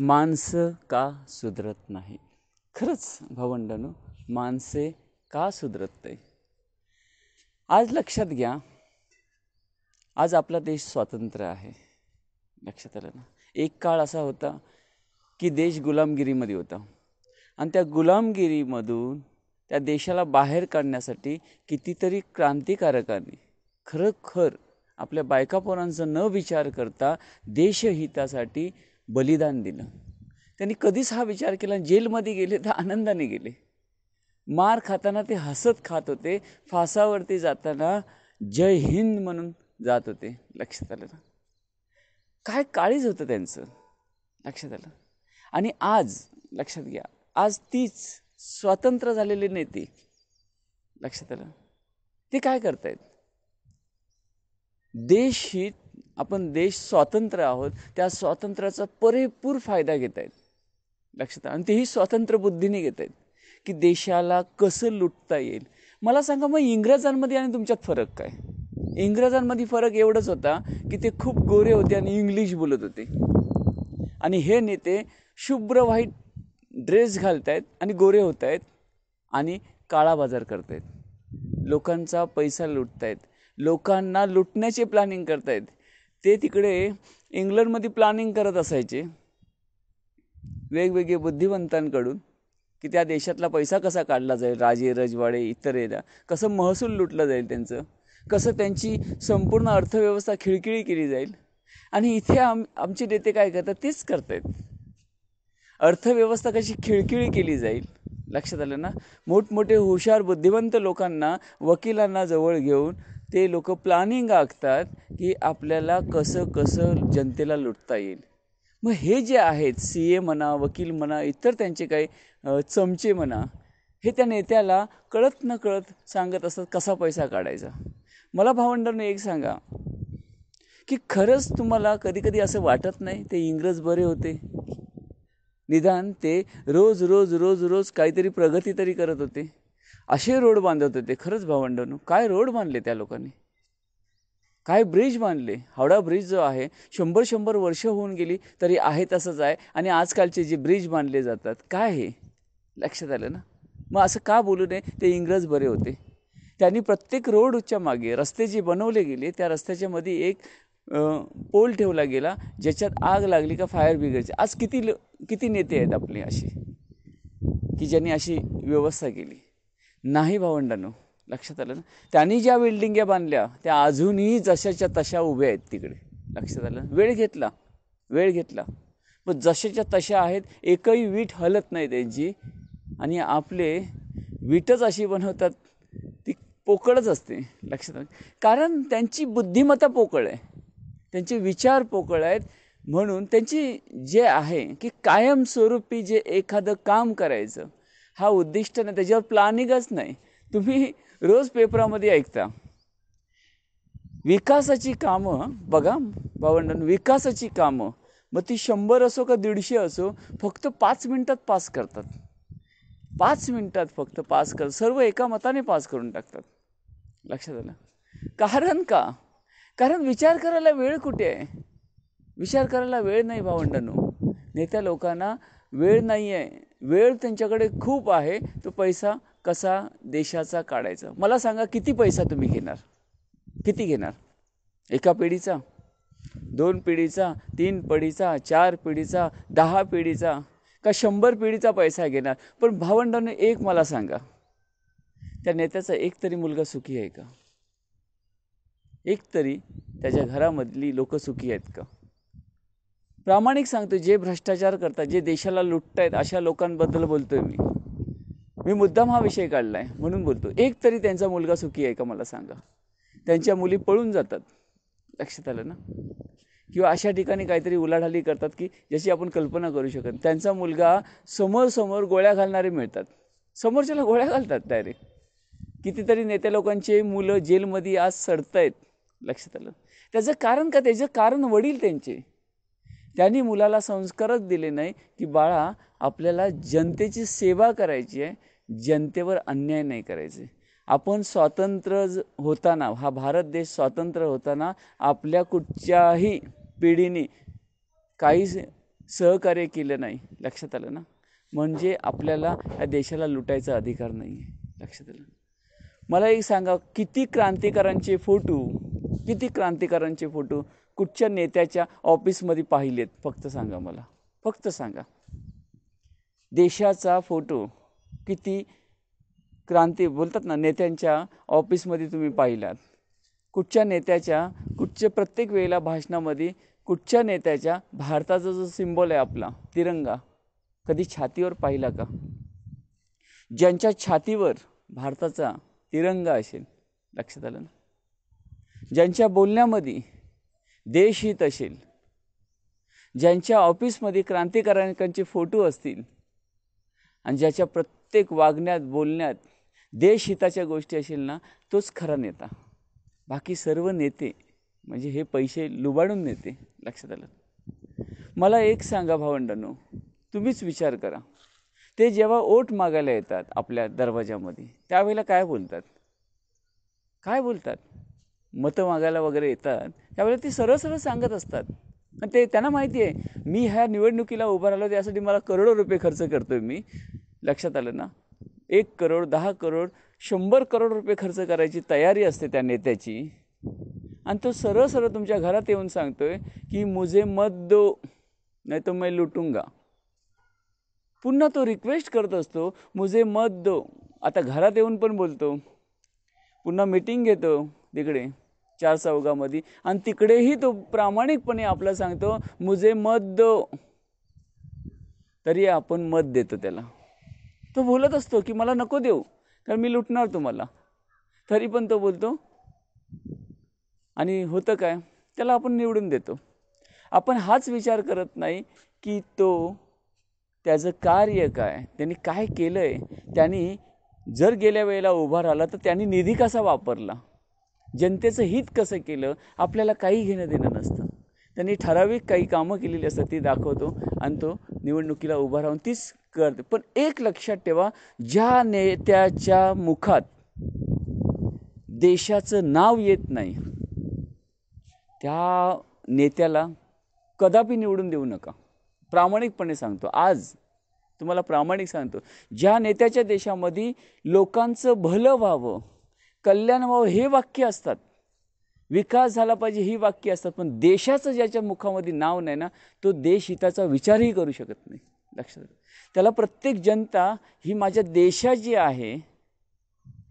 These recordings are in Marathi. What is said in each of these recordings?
माणसं का सुधरत नाही खरंच भावंडांनो माणसे का सुधरत नाही आज लक्षात घ्या आज आपला देश स्वातंत्र्य आहे लक्षात आलं ना एक काळ असा होता की देश गुलामगिरीमध्ये होता आणि त्या गुलामगिरीमधून त्या देशाला बाहेर काढण्यासाठी कितीतरी क्रांतिकारकांनी खरोखर आपल्या बायकापोरांचा न विचार करता देशहितासाठी बलिदान दिलं त्यांनी कधीच हा विचार केला जेलमध्ये गेले तर आनंदाने गेले मार खाताना ते हसत खात होते फासावरती जाताना जय हिंद म्हणून जात होते लक्षात आलं ना काय काळीज होतं त्यांचं लक्षात आलं आणि आज लक्षात घ्या आज तीच स्वतंत्र झालेली नेते लक्षात आलं ते काय करतायत हित आपण देश स्वातंत्र्य आहोत त्या स्वातंत्र्याचा परेपूर फायदा घेत आहेत लक्षात आणि तेही स्वातंत्र्य बुद्धीने घेत आहेत की देशाला कसं लुटता येईल मला सांगा मग इंग्रजांमध्ये आणि तुमच्यात फरक काय इंग्रजांमध्ये फरक एवढंच होता की ते खूप गोरे होते आणि इंग्लिश बोलत होते आणि हे नेते शुभ्र व्हाईट ड्रेस घालत आहेत आणि गोरे होत आहेत आणि काळा बाजार करत आहेत लोकांचा पैसा लुटत आहेत लोकांना लुटण्याचे प्लॅनिंग करतायत ते तिकडे इंग्लंडमध्ये प्लॅनिंग करत असायचे वेगवेगळे बुद्धिवंतांकडून की त्या देशातला पैसा कसा काढला जाईल राजे रजवाडे इतर येदा कसं महसूल लुटलं जाईल त्यांचं कसं त्यांची संपूर्ण अर्थव्यवस्था खिळखिळी केली जाईल आणि इथे आम आमचे नेते काय करतात तेच करत आहेत अर्थव्यवस्था कशी खिळखिळी केली जाईल लक्षात आलं ना मोठमोठे हुशार बुद्धिवंत लोकांना वकिलांना जवळ घेऊन ते लोक प्लॅनिंग आखतात की आपल्याला कसं कसं जनतेला लुटता येईल मग हे जे आहेत सी ए म्हणा वकील म्हणा इतर त्यांचे काही चमचे म्हणा हे त्या नेत्याला कळत न कळत सांगत असतात कसा पैसा काढायचा मला भावंडांना एक सांगा की खरंच तुम्हाला कधीकधी असं वाटत नाही ते इंग्रज बरे होते निदान ते रोज रोज रोज रोज काहीतरी प्रगती तरी करत होते असे रोड बांधत होते खरंच भावंडणू काय रोड बांधले त्या लोकांनी काय ब्रिज बांधले हावडा ब्रिज जो आहे शंभर शंभर वर्ष होऊन गेली तरी आहे तसंच आहे आणि आजकालचे जे ब्रिज बांधले जातात काय हे लक्षात आलं ना मग असं का बोलू नये ते इंग्रज बरे होते त्यांनी प्रत्येक रोडच्या मागे रस्ते जे बनवले गेले त्या रस्त्याच्या मध्ये एक पोल ठेवला गेला ज्याच्यात आग लागली का फायर ब्रिगेडची आज किती किती नेते आहेत आपले असे की ज्यांनी अशी व्यवस्था केली नाही भावंडांनो लक्षात आलं ना त्यांनी ज्या बिल्डिंग्या बांधल्या त्या अजूनही जशाच्या तशा उभ्या आहेत तिकडे लक्षात आलं वेळ घेतला वेळ घेतला पण जशाच्या तशा आहेत एकही वीट हलत नाही त्यांची आणि आपले विटच अशी बनवतात ती पोकळच असते लक्षात आलं कारण त्यांची बुद्धिमत्ता पोकळ आहे त्यांचे विचार पोकळ आहेत म्हणून त्यांची जे आहे की कायमस्वरूपी जे एखादं काम करायचं हा उद्दिष्ट नाही त्याच्यावर प्लॅनिंगच नाही तुम्ही रोज पेपरामध्ये ऐकता विकासाची कामं बघा भावंडण विकासाची कामं मग ती शंभर असो का दीडशे असो फक्त पाच मिनटात पास करतात पाच मिनटात फक्त पास कर सर्व एका मताने पास करून टाकतात लक्षात आलं कारण का कारण विचार करायला वेळ कुठे आहे विचार करायला वेळ नाही भावंडणू नेत्या लोकांना वेळ नाही आहे वेळ त्यांच्याकडे खूप आहे तो पैसा कसा देशाचा काढायचा मला सांगा किती पैसा तुम्ही घेणार किती घेणार एका पिढीचा दोन पिढीचा तीन पिढीचा चार पिढीचा दहा पिढीचा का शंभर पिढीचा पैसा घेणार पण भावंडाने एक मला सांगा त्या नेत्याचा एक तरी मुलगा सुखी आहे का एक तरी त्याच्या घरामधली लोकं सुखी आहेत का प्रामाणिक सांगतो जे भ्रष्टाचार करतात जे देशाला आहेत अशा लोकांबद्दल बोलतोय मी मी मुद्दाम हा विषय काढला आहे म्हणून बोलतो एक तरी त्यांचा मुलगा सुखी आहे का मला सांगा त्यांच्या मुली पळून जातात लक्षात आलं ना किंवा अशा ठिकाणी काहीतरी उलाढाली करतात की ज्याची आपण कल्पना करू शकत त्यांचा मुलगा समोर समोर गोळ्या घालणारे मिळतात समोरच्याला गोळ्या घालतात डायरेक्ट कितीतरी नेत्या लोकांचे मुलं जेलमध्ये आज आहेत लक्षात आलं त्याचं कारण का त्याचं कारण वडील त्यांचे त्यांनी मुलाला संस्कारच दिले नाही की बाळा आपल्याला जनतेची सेवा करायची आहे जनतेवर अन्याय नाही करायचे आपण स्वातंत्र्य होताना हा भारत देश स्वातंत्र्य होताना आपल्या कुठच्याही पिढीने काही सहकार्य केलं नाही लक्षात आलं ना म्हणजे आपल्याला या देशाला लुटायचा अधिकार नाही आहे लक्षात आलं मला एक सांगा किती क्रांतिकारांचे फोटो किती क्रांतिकारांचे फोटो कुठच्या नेत्याच्या ऑफिसमध्ये पाहिलेत फक्त सांगा मला फक्त सांगा देशाचा फोटो किती क्रांती बोलतात ना नेत्यांच्या ऑफिसमध्ये तुम्ही पाहिलात कुठच्या नेत्याच्या कुठच्या प्रत्येक वेळेला भाषणामध्ये कुठच्या नेत्याच्या भारताचा जो सिम्बॉल आहे आपला तिरंगा कधी छातीवर पाहिला का ज्यांच्या छातीवर भारताचा तिरंगा असेल लक्षात आलं ना ज्यांच्या बोलण्यामध्ये देशहित असेल ज्यांच्या ऑफिसमध्ये क्रांतिकारकांचे फोटो असतील आणि ज्याच्या प्रत्येक वागण्यात बोलण्यात देशहिताच्या गोष्टी असेल ना तोच खरा नेता बाकी सर्व नेते म्हणजे हे पैसे लुबाडून नेते लक्षात आलं मला एक सांगा भावंडांनो तुम्हीच विचार करा ते जेव्हा ओट मागायला येतात आपल्या दरवाजामध्ये त्यावेळेला काय बोलतात काय बोलतात मतं मागायला वगैरे येतात त्यावेळेला ती सरळ सरळ सांगत असतात आणि ते त्यांना माहिती आहे मी ह्या निवडणुकीला उभा राहिलो त्यासाठी मला करोडो रुपये खर्च करतो आहे मी लक्षात आलं ना एक करोड दहा करोड शंभर करोड रुपये खर्च करायची तयारी असते त्या नेत्याची आणि तो सरळ सरळ तुमच्या घरात येऊन सांगतो आहे की मुझे मत दो नाही तो मैं लुटूंगा पुन्हा तो रिक्वेस्ट करत असतो मुझे मत दो आता घरात येऊन पण बोलतो पुन्हा मीटिंग घेतो तिकडे चार चौघामध्ये आणि तिकडेही तो प्रामाणिकपणे आपला सांगतो मुझे मत दो तरी आपण मत देतो त्याला तो बोलत असतो की मला नको देऊ कारण मी लुटणार तुम्हाला तरी पण तो बोलतो आणि होतं काय त्याला आपण निवडून देतो आपण हाच विचार करत नाही की तो त्याचं कार्य काय त्यांनी काय केलं आहे त्यांनी जर गेल्या वेळेला उभा राहिला तर त्यांनी निधी कसा वापरला जनतेचं हित कसं केलं आपल्याला काही घेणं देणं नसतं त्यांनी ठराविक काही कामं केलेली असतात ती दाखवतो आणि तो निवडणुकीला उभा राहून तीच करते पण एक लक्षात ठेवा ज्या नेत्याच्या मुखात देशाचं नाव येत नाही त्या नेत्याला कदापि निवडून देऊ नका प्रामाणिकपणे सांगतो आज तुम्हाला प्रामाणिक सांगतो ज्या नेत्याच्या देशामध्ये लोकांचं भलं व्हावं कल्याण व्हावं हे वाक्य असतात विकास झाला पाहिजे ही वाक्य असतात पण देशाचं ज्याच्या मुखामध्ये नाव नाही ना तो देश हिताचा विचारही करू शकत नाही लक्षात त्याला प्रत्येक जनता ही माझ्या देशाची आहे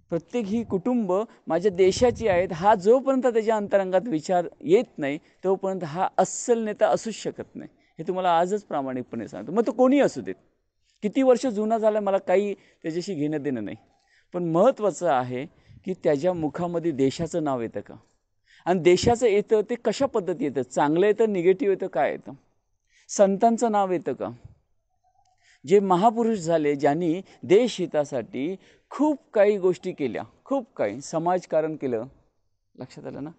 प्रत्येक ही कुटुंब माझ्या देशाची आहेत हा जोपर्यंत त्याच्या अंतरंगात विचार येत नाही तोपर्यंत हा अस्सल नेता असूच शकत नाही हे तुम्हाला आजच प्रामाणिकपणे सांगतो मग तो कोणी असू देत किती वर्ष जुना झाला मला काही त्याच्याशी घेणं देणं नाही पण महत्त्वाचं आहे की त्याच्या मुखामध्ये देशाचं नाव येतं का आणि देशाचं येतं ते कशा पद्धती येतं चांगलं येतं निगेटिव्ह येतं काय येतं संतांचं नाव येतं का जे महापुरुष झाले ज्यांनी देशहितासाठी खूप काही गोष्टी केल्या खूप काही समाजकारण केलं लक्षात आलं ना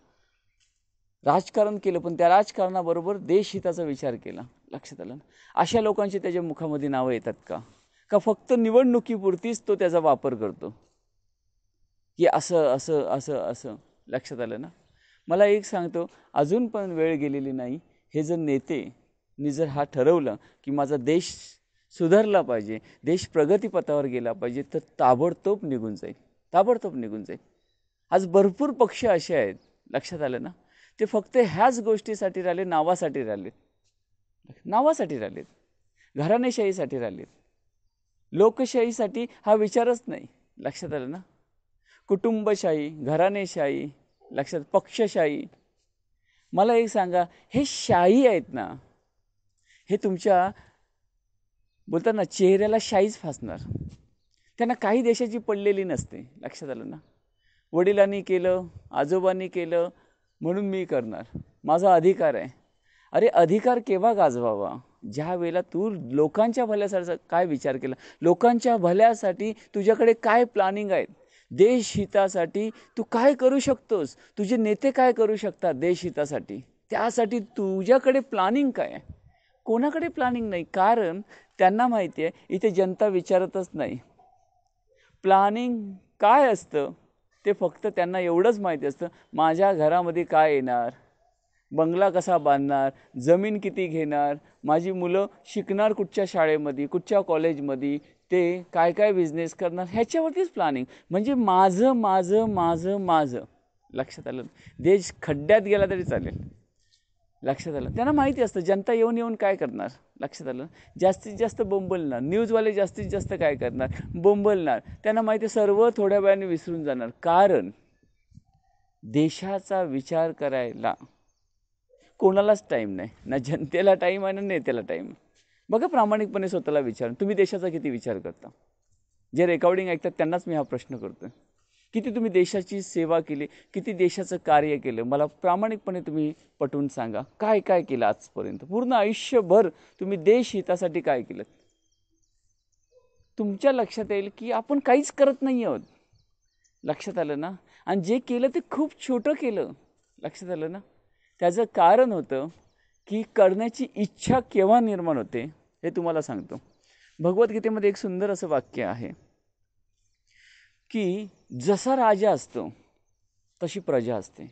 राजकारण केलं पण त्या राजकारणाबरोबर देशहिताचा विचार केला लक्षात आलं ना अशा लोकांची त्याच्या मुखामध्ये नावं येतात का का फक्त निवडणुकीपुरतीच तो त्याचा वापर करतो की असं असं असं असं लक्षात आलं ना मला एक सांगतो अजून पण वेळ गेलेली नाही हे जर नेते मी जर हा ठरवलं की माझा देश सुधारला पाहिजे देश प्रगतीपथावर गेला पाहिजे तर ताबडतोब निघून जाईल ताबडतोब निघून जाईल आज भरपूर पक्ष असे आहेत लक्षात आलं ना ते फक्त ह्याच गोष्टीसाठी राहिले नावासाठी राहिलेत नावासाठी राहिलेत घराणेशाहीसाठी राहिलेत लोकशाहीसाठी हा विचारच नाही लक्षात आलं ना कुटुंबशाही घराणेशाही लक्षात पक्षशाही मला एक सांगा हे शाही आहेत ना हे तुमच्या बोलताना चेहऱ्याला शाहीच फासणार त्यांना काही देशाची पडलेली नसते लक्षात आलं ना वडिलांनी केलं आजोबांनी केलं म्हणून मी करणार माझा अधिकार आहे अरे अधिकार केव्हा गाजवावा ज्या वेळेला तू लोकांच्या भल्यासारखा काय विचार केला लोकांच्या भल्यासाठी तुझ्याकडे काय प्लॅनिंग आहेत देशहितासाठी तू काय करू शकतोस तुझे नेते काय करू शकतात देशहितासाठी त्यासाठी तुझ्याकडे प्लॅनिंग काय आहे कोणाकडे प्लॅनिंग नाही कारण त्यांना माहिती आहे इथे जनता विचारतच नाही प्लॅनिंग काय असतं ते फक्त त्यांना एवढंच माहिती असतं माझ्या घरामध्ये काय येणार बंगला कसा बांधणार जमीन किती घेणार माझी मुलं शिकणार कुठच्या शाळेमध्ये कुठच्या कॉलेजमध्ये ते काय काय बिझनेस करणार ह्याच्यावरतीच प्लॅनिंग म्हणजे माझं माझं माझं माझं लक्षात आलं देश खड्ड्यात गेला तरी चालेल लक्षात आलं त्यांना माहिती असतं जनता येऊन येऊन काय करणार लक्षात आलं जास्तीत जास्त बोंबलणार न्यूजवाले जास्तीत जास्त काय करणार बोंबलणार त्यांना माहिती सर्व थोड्या वेळाने विसरून जाणार कारण देशाचा विचार करायला कोणालाच टाईम नाही ना जनतेला टाईम आहे ना नेत्याला टाईम बघा प्रामाणिकपणे स्वतःला विचार तुम्ही देशाचा किती विचार करता जे रेकॉर्डिंग ऐकतात त्यांनाच मी हा प्रश्न करतो किती तुम्ही देशाची सेवा केली किती देशाचं कार्य केलं मला प्रामाणिकपणे तुम्ही पटवून सांगा काय काय केलं आजपर्यंत पूर्ण आयुष्यभर तुम्ही देश हितासाठी काय केलं तुमच्या लक्षात येईल की आपण काहीच करत नाही आहोत लक्षात आलं ना आणि जे केलं ते खूप छोटं केलं लक्षात आलं ना त्याचं कारण होतं की करण्याची इच्छा केव्हा निर्माण होते हे तुम्हाला सांगतो भगवद्गीतेमध्ये एक सुंदर असं वाक्य आहे की जसा राजा असतो तशी प्रजा असते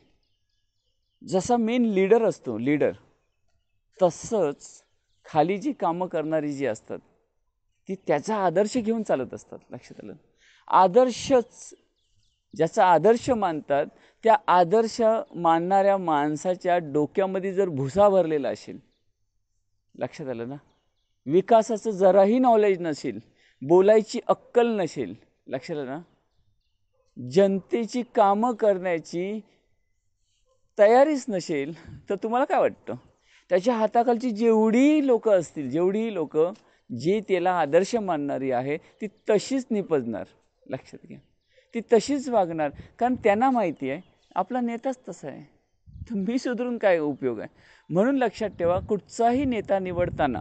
जसा मेन लीडर असतो लीडर तसंच खाली जी कामं करणारी जी असतात ती त्याचा आदर्श घेऊन चालत असतात लक्षात आलं आदर्शच ज्याचा आदर्श मानतात त्या आदर्श मानणाऱ्या माणसाच्या डोक्यामध्ये जर भुसा भरलेला असेल लक्षात आलं ना विकासाचं जराही नॉलेज नसेल बोलायची अक्कल नसेल लक्षात आलं ना जनतेची कामं करण्याची तयारीच नसेल तर तुम्हाला काय वाटतं त्याच्या हाताखालची जेवढी लोकं असतील जेवढी लोकं जी त्याला आदर्श मानणारी आहे ती तशीच निपजणार लक्षात घ्या ती तशीच वागणार कारण त्यांना माहिती आहे आपला नेताच तसा आहे तर मी सुधरून काय उपयोग आहे म्हणून लक्षात ठेवा कुठचाही नेता निवडताना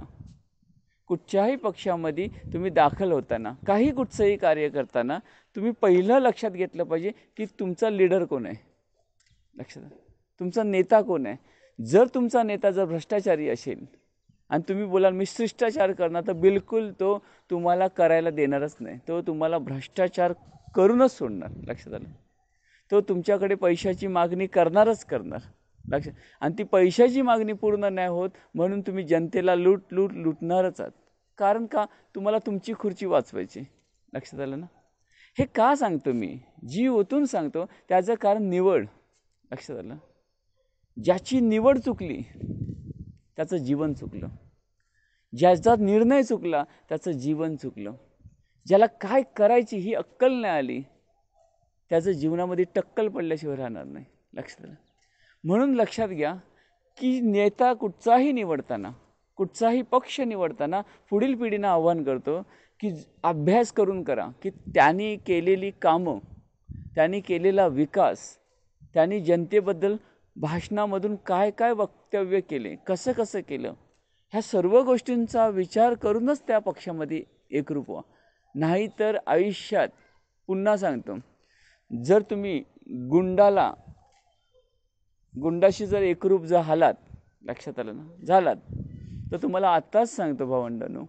कुठच्याही पक्षामध्ये तुम्ही दाखल होताना काही कुठचंही कार्य करताना तुम्ही पहिलं लक्षात घेतलं पाहिजे की तुमचा लीडर कोण आहे लक्षात तुमचा नेता कोण आहे जर तुमचा नेता जर भ्रष्टाचारी असेल आणि तुम्ही बोलाल मी शिष्टाचार करणार तर बिलकुल तो तुम्हाला करायला देणारच नाही तो तुम्हाला भ्रष्टाचार करूनच सोडणार लक्षात आलं तो तुमच्याकडे पैशाची मागणी करणारच करणार लक्ष आणि ती पैशाची मागणी पूर्ण नाही होत म्हणून तुम्ही जनतेला लूट लूट लुटणारच आहात कारण का तुम्हाला तुमची खुर्ची वाचवायची लक्षात आलं ना हे का सांगतो मी जी ओतून सांगतो त्याचं कारण निवड लक्षात आलं ज्याची निवड चुकली त्याचं जीवन चुकलं ज्याचा निर्णय चुकला त्याचं जीवन चुकलं ज्याला काय करायची ही अक्कल नाही आली त्याचं जीवनामध्ये टक्कल पडल्याशिवाय राहणार नाही लक्षात आलं म्हणून लक्षात घ्या की नेता कुठचाही निवडताना कुठचाही पक्ष निवडताना पुढील पिढीनं आव्हान करतो की अभ्यास करून करा की त्यांनी केलेली कामं त्यांनी केलेला विकास त्यांनी जनतेबद्दल भाषणामधून काय काय वक्तव्य केले कसं कसं केलं ह्या सर्व गोष्टींचा विचार करूनच त्या पक्षामध्ये एकरूप व्हा नाहीतर आयुष्यात पुन्हा सांगतो जर तुम्ही गुंडाला गुंडाशी जर एकरूप झालात लक्षात आलं ना झालात तर तुम्हाला आत्ताच सांगतो भावंडानो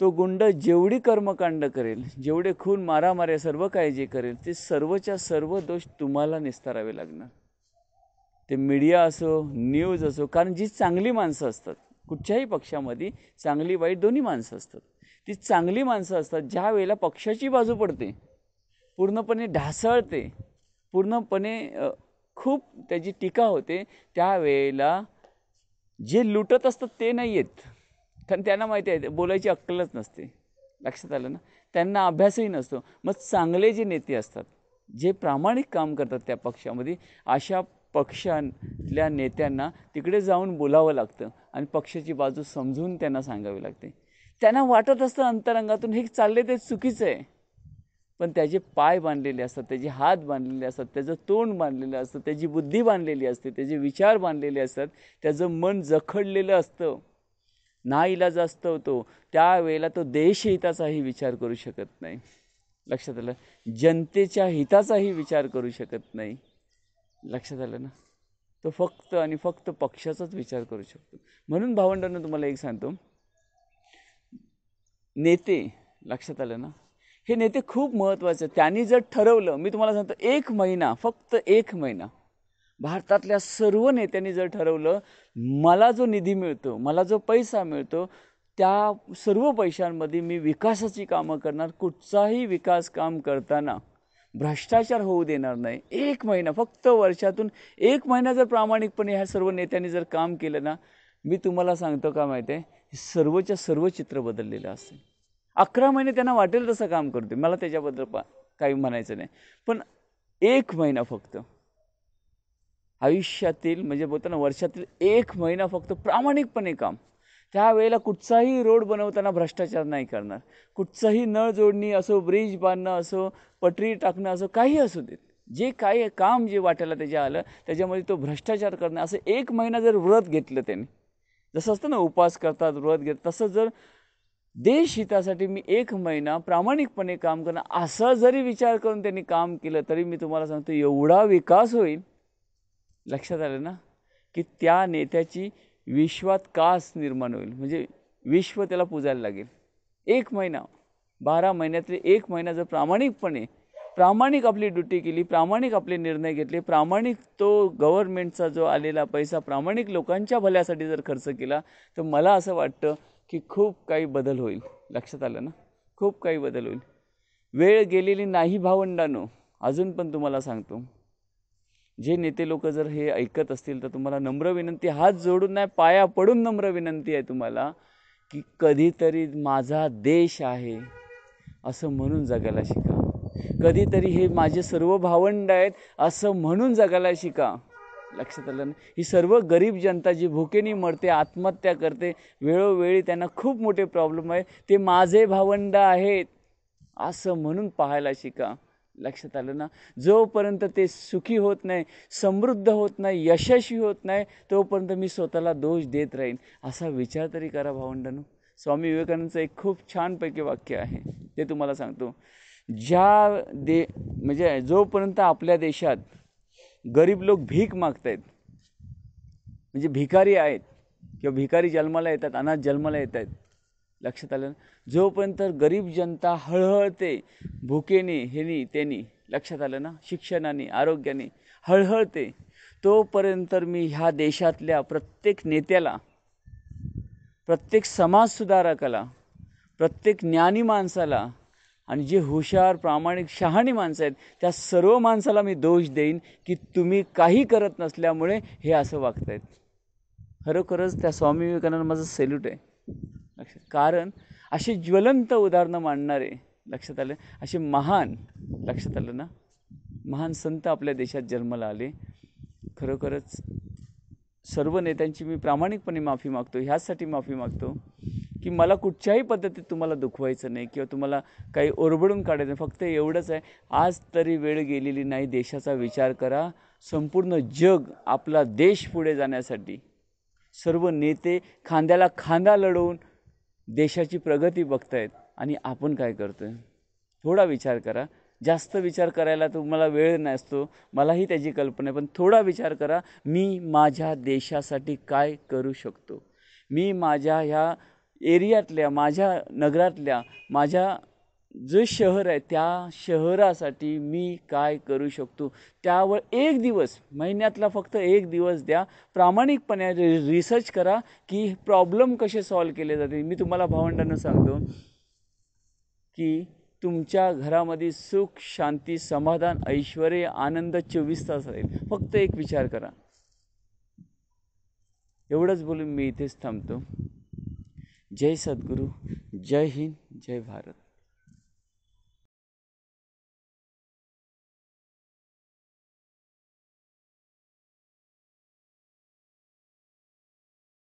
तो गुंड जेवढी कर्मकांड करेल जेवढे खून मारे सर्व काय जे करेल ते सर्वच्या सर्व दोष तुम्हाला निस्तारावे लागणार ते मीडिया असो न्यूज असो कारण जी चांगली माणसं असतात कुठच्याही पक्षामध्ये चांगली वाईट दोन्ही माणसं असतात ती चांगली माणसं असतात ज्या वेळेला पक्षाची बाजू पडते पूर्णपणे ढासळते पूर्णपणे खूप त्याची टीका होते त्यावेळेला जे लुटत असतात ते नाही आहेत कारण त्यांना माहिती आहे बोलायची अक्कलच नसते लक्षात आलं ना त्यांना अभ्यासही नसतो मग चांगले जे नेते असतात जे प्रामाणिक काम करतात त्या पक्षामध्ये अशा पक्षातल्या नेत्यांना तिकडे जाऊन बोलावं लागतं आणि पक्षाची बाजू समजून त्यांना सांगावी लागते त्यांना वाटत असतं अंतरंगातून हे चालले ते चुकीचं आहे पण त्याचे पाय बांधलेले असतात त्याचे हात बांधलेले असतात त्याचं तोंड बांधलेलं असतं त्याची बुद्धी बांधलेली असते त्याचे विचार बांधलेले असतात त्याचं मन जखडलेलं असतं ना इलाज असतो तो त्यावेळेला तो देशहिताचाही विचार करू शकत नाही लक्षात आलं जनतेच्या हिताचाही विचार करू शकत नाही लक्षात आलं ना तो फक्त आणि फक्त पक्षाचाच विचार करू शकतो म्हणून भावंडांना तुम्हाला एक सांगतो नेते लक्षात आलं ना हे नेते खूप महत्त्वाचं त्यांनी जर ठरवलं मी तुम्हाला सांगतो एक महिना फक्त एक महिना भारतातल्या सर्व नेत्यांनी जर ठरवलं मला जो निधी मिळतो मला जो पैसा मिळतो त्या सर्व पैशांमध्ये मी विकासाची कामं करणार कुठचाही विकास काम करताना भ्रष्टाचार होऊ देणार नाही एक महिना फक्त वर्षातून एक महिना जर प्रामाणिकपणे ह्या सर्व नेत्यांनी जर काम केलं ना मी तुम्हाला सांगतो का माहिती आहे सर्वच्या सर्व चित्र बदललेलं असेल अकरा महिने त्यांना वाटेल तसं काम करतो मला त्याच्याबद्दल पा काही म्हणायचं नाही पण एक महिना फक्त आयुष्यातील म्हणजे बोलताना वर्षातील एक महिना फक्त प्रामाणिकपणे काम त्यावेळेला कुठचाही रोड बनवताना भ्रष्टाचार नाही करणार कुठचाही नळ जोडणी असो ब्रिज बांधणं असो पटरी टाकणं असो काही असू देत जे काय काम जे वाटायला त्याच्या आलं त्याच्यामध्ये तो भ्रष्टाचार करणं असं एक महिना जर व्रत घेतलं त्याने जसं असतं ना उपास करतात व्रत घेतात तसं जर देश हितासाठी मी एक महिना प्रामाणिकपणे काम करणं असा जरी विचार करून त्यांनी काम केलं तरी मी तुम्हाला सांगतो एवढा विकास होईल लक्षात आलं ना की त्या नेत्याची विश्वात कास निर्माण होईल म्हणजे विश्व त्याला पुजायला लागेल एक महिना बारा महिन्यातले एक महिना जर प्रामाणिकपणे प्रामाणिक आपली ड्युटी केली प्रामाणिक आपले निर्णय घेतले प्रामाणिक तो गव्हर्नमेंटचा जो आलेला पैसा प्रामाणिक लोकांच्या भल्यासाठी जर खर्च केला तर मला असं वाटतं की खूप काही बदल होईल लक्षात आलं ना खूप काही बदल होईल वेळ गेलेली नाही भावंडानो अजून पण तुम्हाला सांगतो जे नेते लोक जर हे ऐकत असतील तर तुम्हाला नम्र विनंती हात जोडून नाही पाया पडून नम्र विनंती आहे तुम्हाला की कधीतरी माझा देश आहे असं म्हणून जगायला शिका कधीतरी हे माझे सर्व भावंड आहेत असं म्हणून जगायला शिका लक्षात आलं ना ही सर्व गरीब जनता जी भुकेने मरते आत्महत्या करते वेळोवेळी त्यांना खूप मोठे प्रॉब्लेम आहे ते माझे भावंड आहेत असं म्हणून पाहायला शिका लक्षात आलं ना जोपर्यंत ते सुखी होत नाही समृद्ध होत नाही यशस्वी होत नाही तोपर्यंत मी स्वतःला दोष देत राहीन असा विचार तरी करा भावंडांनो स्वामी विवेकानंदचं एक खूप छानपैकी वाक्य आहे ते तुम्हाला सांगतो ज्या दे म्हणजे जोपर्यंत आपल्या देशात गरीब लोक भीक मागत आहेत म्हणजे भिकारी आहेत किंवा भिकारी जन्माला येतात अनाथ जन्माला येत आहेत लक्षात आलं ना जोपर्यंत गरीब जनता हळहळते भुकेने हेनी त्यांनी लक्षात आलं ना शिक्षणाने आरोग्याने हळहळते तोपर्यंत मी ह्या देशातल्या प्रत्येक नेत्याला प्रत्येक समाजसुधारकाला प्रत्येक ज्ञानी माणसाला आणि जे हुशार प्रामाणिक शहाणी माणसं आहेत त्या सर्व माणसाला मी दोष देईन की तुम्ही काही करत नसल्यामुळे हे असं वागतायत खरोखरच त्या स्वामी विवेकानंद माझं सेल्यूट आहे लक्षात कारण अशी ज्वलंत उदाहरणं मांडणारे लक्षात आलं असे महान लक्षात आलं ना महान संत आपल्या देशात जन्माला आले खरोखरच सर्व नेत्यांची मी प्रामाणिकपणे माफी मागतो ह्याचसाठी माफी मागतो की मला कुठच्याही पद्धतीत तुम्हाला दुखवायचं नाही किंवा तुम्हाला काही ओरबडून काढायचं फक्त एवढंच आहे आज तरी वेळ गेलेली नाही देशाचा विचार करा संपूर्ण जग आपला देश पुढे जाण्यासाठी सर्व नेते खांद्याला खांदा लढवून देशाची प्रगती बघतायत आणि आपण काय करतो आहे थोडा विचार करा जास्त विचार करायला तुम्हाला वेळ नसतो मलाही त्याची कल्पना आहे पण थोडा विचार करा मी माझ्या देशासाठी काय करू शकतो मी माझ्या ह्या एरियातल्या माझ्या नगरातल्या माझ्या जे शहर आहे त्या शहरासाठी मी काय करू शकतो त्यावर एक दिवस महिन्यातला फक्त एक दिवस द्या प्रामाणिकपणे रिसर्च करा की प्रॉब्लेम कसे सॉल्व केले जाते मी तुम्हाला भावंडांना सांगतो की तुमच्या घरामध्ये सुख शांती समाधान ऐश्वर आनंद चोवीस तास राहील फक्त एक विचार करा एवढंच बोलून मी इथेच थांबतो जय सद्गुरू जय हिंद जय भारत